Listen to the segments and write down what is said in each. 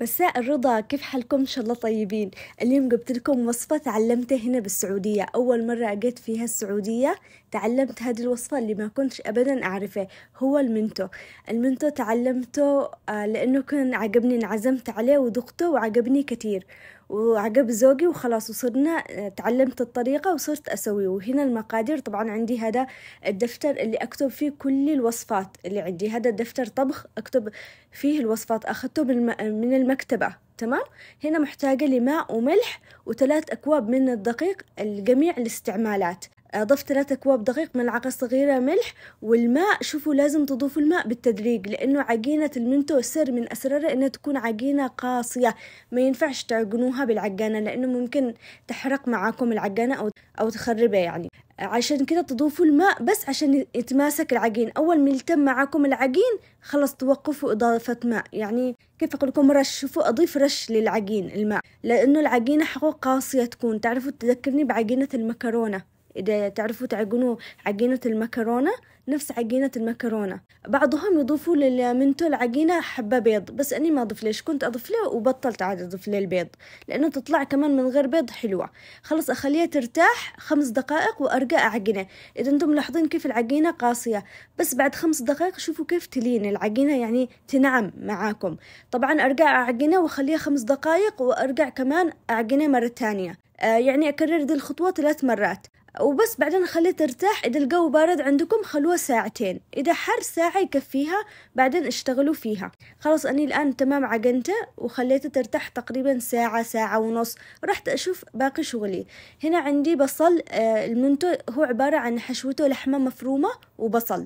مساء الرضا كيف حالكم ان شاء الله طيبين اليوم جبت لكم وصفه تعلمتها هنا بالسعوديه اول مره اجيت فيها السعوديه تعلمت هذه الوصفه اللي ما كنتش ابدا اعرفه هو المنتو المنتو تعلمته آه، لانه كان عجبني انعزمت عليه وذقته وعجبني كتير وعقب زوجي وخلاص وصرنا آه، تعلمت الطريقة وصرت أسويه وهنا المقادير طبعا عندي هذا الدفتر اللي أكتب فيه كل الوصفات اللي عندي هذا دفتر طبخ أكتب فيه الوصفات أخذته من المكتبة تمام هنا محتاجة لماء وملح وثلاث أكواب من الدقيق لجميع الاستعمالات أضف ثلاثة أكواب دقيق ملعقة صغيرة ملح والماء شوفوا لازم تضيفوا الماء بالتدريج لأنه عجينة المنتو سر من أسرارها إنها تكون عجينة قاسية ما ينفعش تعجنوها بالعجانة لأنه ممكن تحرق معاكم العجانة أو أو تخربها يعني عشان كده تضيفوا الماء بس عشان يتماسك العجين أول ما يلتم معاكم العجين خلاص توقفوا إضافة ماء يعني كيف أقول لكم رش شوفوا أضيف رش للعجين الماء لأنه العجينة حقوق قاسية تكون تعرفوا تذكرني بعجينة المكرونة إذا تعرفوا تعجنوا عجينة المكرونة نفس عجينة المكرونة بعضهم يضيفوا للمنتو العجينة حبة بيض بس أني ما أضف ليش كنت أضف له وبطلت عاد أضف له البيض لأنه تطلع كمان من غير بيض حلوة خلص أخليها ترتاح خمس دقائق وأرجع أعجنه إذا أنتم ملاحظين كيف العجينة قاسية بس بعد خمس دقائق شوفوا كيف تلين العجينة يعني تنعم معاكم طبعا أرجع أعجنه وأخليها خمس دقائق وأرجع كمان أعجنه مرة تانية آه، يعني أكرر دي الخطوة ثلاث مرات وبس بعدين خليه ترتاح إذا الجو بارد عندكم خلوه ساعتين إذا حر ساعة يكفيها بعدين اشتغلوا فيها خلاص أني الآن تمام عجنته وخليته ترتاح تقريبا ساعة ساعة ونص رحت أشوف باقي شغلي هنا عندي بصل آه، المنتو هو عبارة عن حشوته لحمة مفرومة وبصل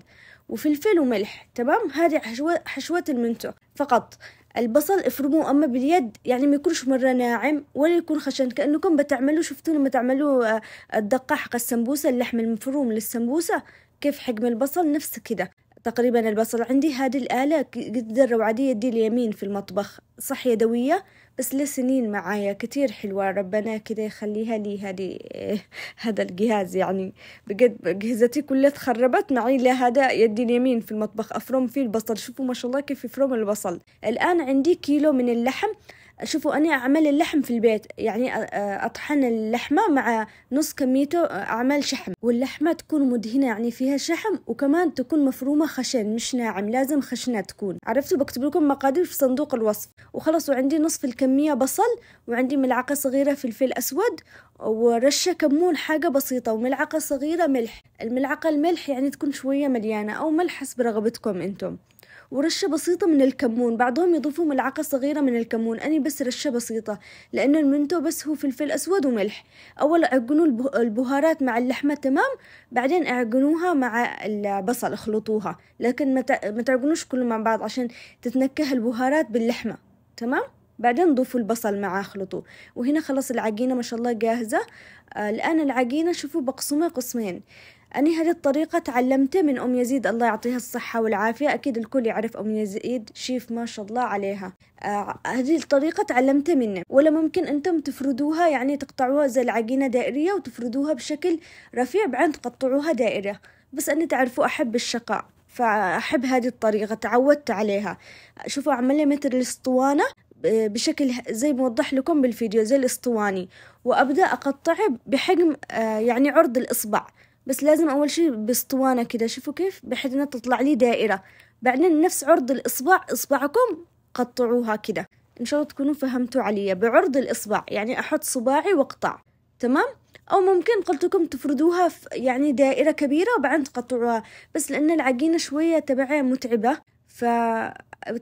وفلفل وملح تمام هذه حشوة, حشوة المنتو فقط البصل افرموه اما باليد يعني ما يكونش مره ناعم ولا يكون خشن كانكم بتعملوا شفتوا لما تعملوا آه، الدقه حق السمبوسه اللحم المفروم للسمبوسه كيف حجم البصل نفس كده تقريبا البصل عندي هذه الآلة قدر وعادية يدي اليمين في المطبخ صح يدوية بس لسنين معايا كتير حلوة ربنا كده يخليها لي هذه هذا الجهاز يعني بجد أجهزتي كلها تخربت معي لا هذا يدي اليمين في المطبخ أفرم فيه البصل شوفوا ما شاء الله كيف يفرم البصل الآن عندي كيلو من اللحم شوفوا أنا أعمل اللحم في البيت يعني أطحن اللحمة مع نص كميته أعمل شحم واللحمة تكون مدهنة يعني فيها شحم وكمان تكون مفرومة خشن مش ناعم لازم خشنة تكون عرفتوا بكتب لكم مقادير في صندوق الوصف وخلص وعندي نصف الكمية بصل وعندي ملعقة صغيرة فلفل أسود ورشة كمون حاجة بسيطة وملعقة صغيرة ملح الملعقة الملح يعني تكون شوية مليانة أو ملح حسب رغبتكم أنتم ورشة بسيطة من الكمون بعضهم يضيفوا ملعقة صغيرة من الكمون أنا بس رشة بسيطة لأن المنتو بس هو فلفل أسود وملح أول أعجنوا البهارات مع اللحمة تمام بعدين أعجنوها مع البصل اخلطوها لكن ما تعجنوش كله مع بعض عشان تتنكه البهارات باللحمة تمام بعدين ضيفوا البصل معاه اخلطوه وهنا خلاص العجينة ما شاء الله جاهزة آه، الآن العجينة شوفوا بقسمها قسمين أني هذه الطريقة تعلمتها من أم يزيد الله يعطيها الصحة والعافية أكيد الكل يعرف أم يزيد شيف ما شاء الله عليها آه هذه الطريقة تعلمتها منه ولا ممكن أنتم تفردوها يعني تقطعوها زي العجينة دائرية وتفردوها بشكل رفيع بعدين تقطعوها دائرة بس أني تعرفوا أحب الشقاء فأحب هذه الطريقة تعودت عليها شوفوا عملها مثل الاسطوانة بشكل زي موضح لكم بالفيديو زي الاسطواني وأبدأ أقطعه بحجم آه، يعني عرض الإصبع بس لازم أول شي باسطوانة كذا شوفوا كيف بحيث إنها تطلع لي دائرة بعدين نفس عرض الإصبع إصبعكم قطعوها كذا إن شاء الله تكونوا فهمتوا علي بعرض الإصبع يعني أحط صباعي وأقطع تمام أو ممكن قلت لكم تفردوها في يعني دائرة كبيرة وبعدين تقطعوها بس لأن العجينة شوية تبعها متعبة ف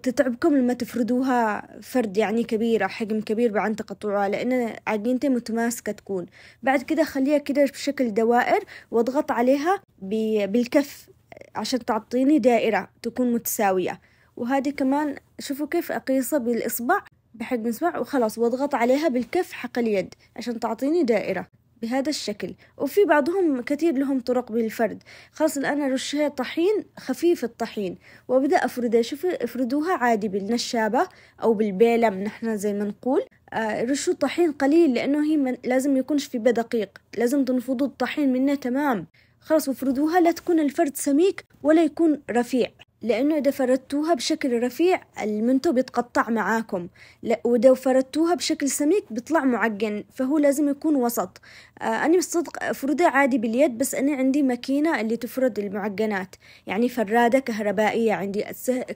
تتعبكم لما تفردوها فرد يعني كبيرة حجم كبير بعدين تقطعوها لأن عجينتي متماسكة تكون بعد كده خليها كده بشكل دوائر واضغط عليها بالكف عشان تعطيني دائرة تكون متساوية وهذه كمان شوفوا كيف أقيسها بالإصبع بحجم إصبع وخلاص واضغط عليها بالكف حق اليد عشان تعطيني دائرة بهذا الشكل وفي بعضهم كثير لهم طرق بالفرد خلاص الآن رشها طحين خفيف الطحين وأبدأ أفردها شوفوا افردوها عادي بالنشابة أو بالبيلم نحن زي ما نقول آه، رشوا طحين قليل لأنه هي من لازم يكونش في دقيق لازم تنفضوا الطحين منه تمام خلاص وفردوها لا تكون الفرد سميك ولا يكون رفيع لأنه إذا فردتوها بشكل رفيع المنتو بيتقطع معاكم وإذا فردتوها بشكل سميك بيطلع معجن فهو لازم يكون وسط آه أنا بالصدق أفرده عادي باليد بس أنا عندي ماكينة اللي تفرد المعجنات يعني فرادة كهربائية عندي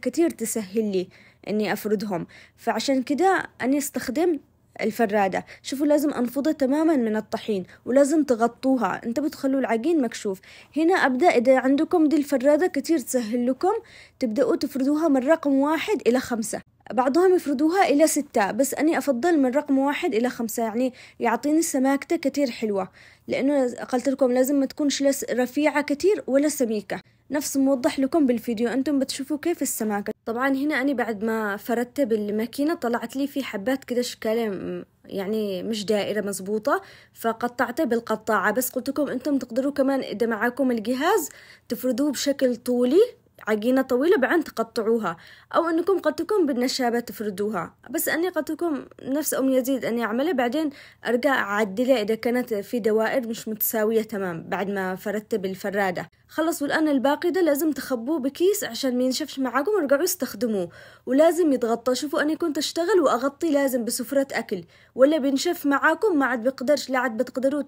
كتير تسهل لي إني أفردهم فعشان كده أنا استخدم الفرادة شوفوا لازم أنفضها تماما من الطحين ولازم تغطوها انتبهوا تخلوا العجين مكشوف هنا أبدأ إذا عندكم دي الفرادة كتير تسهل لكم تبدأوا تفردوها من رقم واحد إلى خمسة بعضهم يفردوها إلى ستة بس أني أفضل من رقم واحد إلى خمسة يعني يعطيني سماكته كتير حلوة لأنه قلت لكم لازم ما تكونش لا رفيعة كتير ولا سميكة نفس موضح لكم بالفيديو أنتم بتشوفوا كيف السماكة طبعا هنا أنا بعد ما فردت بالماكينة طلعت لي في حبات كده شكالة يعني مش دائرة مزبوطة فقطعته بالقطاعة بس قلت لكم أنتم تقدروا كمان إذا معاكم الجهاز تفردوه بشكل طولي عجينة طويلة بعدين تقطعوها أو أنكم قد تكون بالنشابة تفردوها بس أني قد تكون نفس أم يزيد أني أعملها بعدين أرجع أعدله إذا كانت في دوائر مش متساوية تمام بعد ما فردت بالفرادة خلصوا الآن الباقي ده لازم تخبوه بكيس عشان ما ينشفش معاكم وارجعوا استخدموه ولازم يتغطى شوفوا أنا كنت أشتغل وأغطي لازم بسفرة أكل ولا بينشف معاكم ما عاد بقدرش لا عاد بتقدروا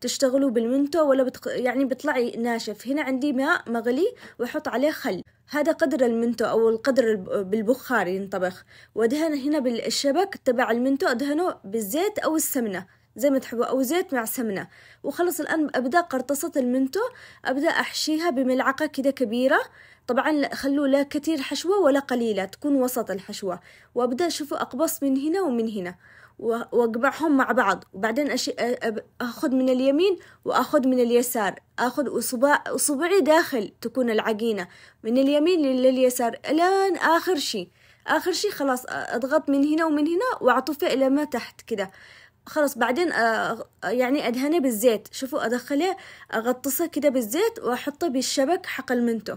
تشتغلوا بالمنتو ولا بتق... يعني بيطلع ناشف هنا عندي ماء مغلي وأحط عليه خل هذا قدر المنتو أو القدر بالبخار ينطبخ ودهن هنا بالشبك تبع المنتو أدهنه بالزيت أو السمنة زي ما تحبوا أو زيت مع سمنة وخلص الآن أبدأ قرطصة المنتو أبدأ أحشيها بملعقة كده كبيرة طبعا خلوه لا كثير حشوة ولا قليلة تكون وسط الحشوة وأبدأ شوفوا أقبص من هنا ومن هنا واجمعهم مع بعض وبعدين أشي اخذ من اليمين واخذ من اليسار اخذ اصبع اصبعي داخل تكون العجينه من اليمين لليسار الان اخر شيء اخر شيء خلاص اضغط من هنا ومن هنا واعطفه الى ما تحت كده خلاص بعدين آه، يعني أدهنه بالزيت شوفوا أدخله أغطسه كده بالزيت وأحطه بالشبك حق المنتو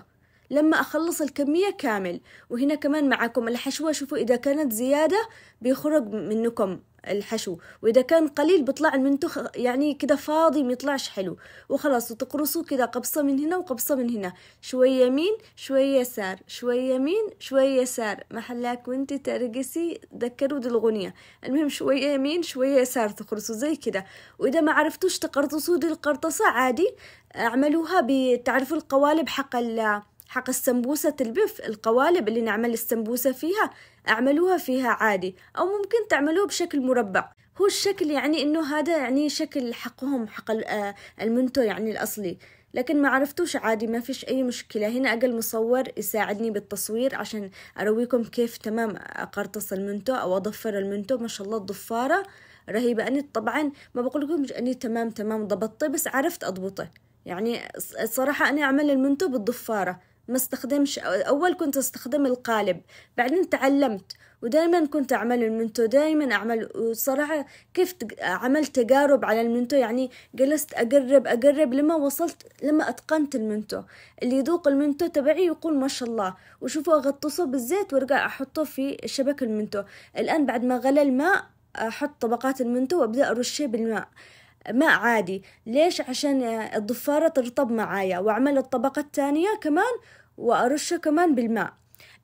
لما أخلص الكمية كامل وهنا كمان معكم الحشوة شوفوا إذا كانت زيادة بيخرج منكم الحشو وإذا كان قليل بيطلع المنتوخ يعني كده فاضي ميطلعش حلو وخلاص وتقرصوا كده قبصة من هنا وقبصة من هنا شوية يمين شوية يسار شوية يمين شوية يسار محلاك وانت ترقصي ذكروا دي الغنية المهم شوية يمين شوية يسار تقرصوا زي كده وإذا ما عرفتوش تقرطصوا دي القرطصة عادي اعملوها بتعرفوا القوالب حق حق السمبوسة البف القوالب اللي نعمل السمبوسة فيها اعملوها فيها عادي أو ممكن تعملوه بشكل مربع هو الشكل يعني إنه هذا يعني شكل حقهم حق آه، المنتو يعني الأصلي لكن ما عرفتوش عادي ما فيش أي مشكلة هنا أقل مصور يساعدني بالتصوير عشان أرويكم كيف تمام أقرطص المنتو أو أضفر المنتو ما شاء الله الضفارة رهيبة أني طبعا ما بقول لكم أني تمام تمام ضبطته بس عرفت أضبطه يعني الصراحة أنا أعمل المنتو بالضفارة ما استخدمش أول كنت أستخدم القالب بعدين تعلمت ودايما كنت أعمل المنتو دايما أعمل وصراحة كيف عملت تجارب على المنتو يعني جلست أقرب أقرب لما وصلت لما أتقنت المنتو اللي يذوق المنتو تبعي يقول ما شاء الله وشوفوا أغطسه بالزيت وأرجع أحطه في شبك المنتو الآن بعد ما غلى الماء أحط طبقات المنتو وأبدأ أرشه بالماء ماء عادي ليش عشان الضفارة ترطب معايا وأعمل الطبقة الثانية كمان وأرشه كمان بالماء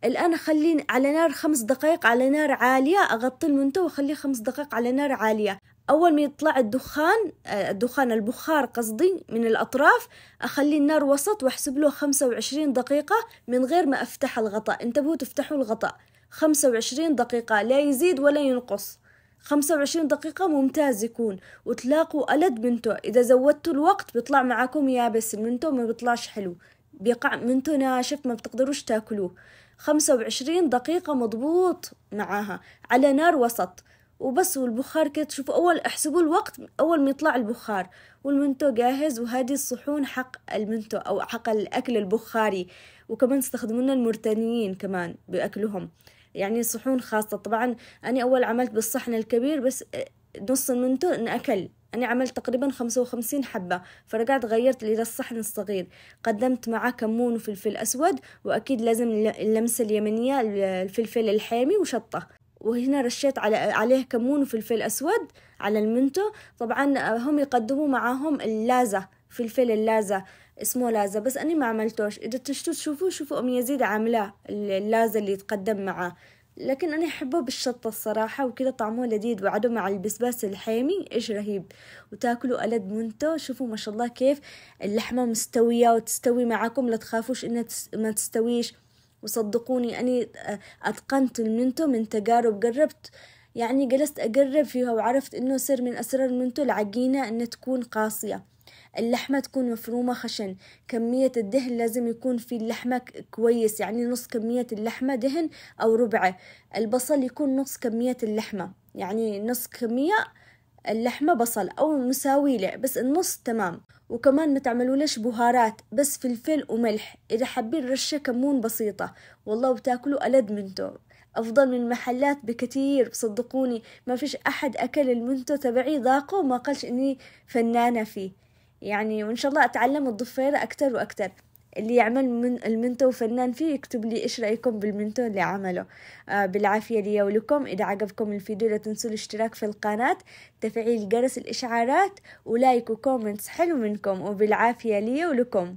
الآن أخليه على نار خمس دقائق على نار عالية أغطي المنتو وأخليه خمس دقائق على نار عالية أول ما يطلع الدخان آه، الدخان البخار قصدي من الأطراف أخلي النار وسط وأحسب له خمسة وعشرين دقيقة من غير ما أفتح الغطاء انتبهوا تفتحوا الغطاء خمسة وعشرين دقيقة لا يزيد ولا ينقص خمسة وعشرين دقيقة ممتاز يكون وتلاقوا ألد منتو إذا زودتوا الوقت بيطلع معاكم يابس المنتو ما بيطلعش حلو بيقع منتو ناشف ما بتقدروش تاكلوه خمسة وعشرين دقيقة مضبوط معاها على نار وسط وبس والبخار كده تشوفوا أول احسبوا الوقت أول ما يطلع البخار والمنتو جاهز وهذه الصحون حق المنتو أو حق الأكل البخاري وكمان استخدمونا المرتنيين كمان بأكلهم يعني صحون خاصة طبعا أنا أول عملت بالصحن الكبير بس آه، نص المنتو انأكل أنا عملت تقريبا خمسة وخمسين حبة فرجعت غيرت إلى الصحن الصغير قدمت معاه كمون وفلفل أسود وأكيد لازم اللمسة اليمنية الفلفل الحامي وشطة وهنا رشيت على عليه كمون وفلفل أسود على المنتو طبعا آه، هم يقدموا معاهم اللازة فلفل اللازة اسمه لازة بس أنا ما عملتوش إذا تشتوا تشوفوه شوفوا أم يزيد عاملاه اللازة اللي تقدم معاه لكن أنا أحبه بالشطة الصراحة وكذا طعمه لذيذ وعده مع البسباس الحامي إيش رهيب وتاكلوا ألد منتو شوفوا ما شاء الله كيف اللحمة مستوية وتستوي معكم لا تخافوش إنها تس... ما تستويش وصدقوني أني آه، أتقنت المنتو من تجارب جربت يعني جلست أجرب فيها وعرفت إنه سر من أسرار المنتو العجينة إنها تكون قاسية اللحمة تكون مفرومة خشن كمية الدهن لازم يكون في اللحمة كويس يعني نص كمية اللحمة دهن أو ربعه البصل يكون نص كمية اللحمة يعني نص كمية اللحمة بصل أو مساوي له بس النص تمام وكمان ما ليش بهارات بس فلفل وملح إذا حابين رشة كمون بسيطة والله بتاكلوا ألد منتو أفضل من محلات بكتير صدقوني ما فيش أحد أكل المنتو تبعي ذاقه وما قالش إني فنانة فيه يعني وإن شاء الله أتعلم الضفيرة أكتر وأكتر اللي يعمل من المنتو فنان فيه يكتب لي إيش رأيكم بالمنتو اللي عمله آه بالعافية لي ولكم إذا عجبكم الفيديو لا تنسوا الاشتراك في القناة تفعيل جرس الإشعارات ولايك وكومنتس حلو منكم وبالعافية لي ولكم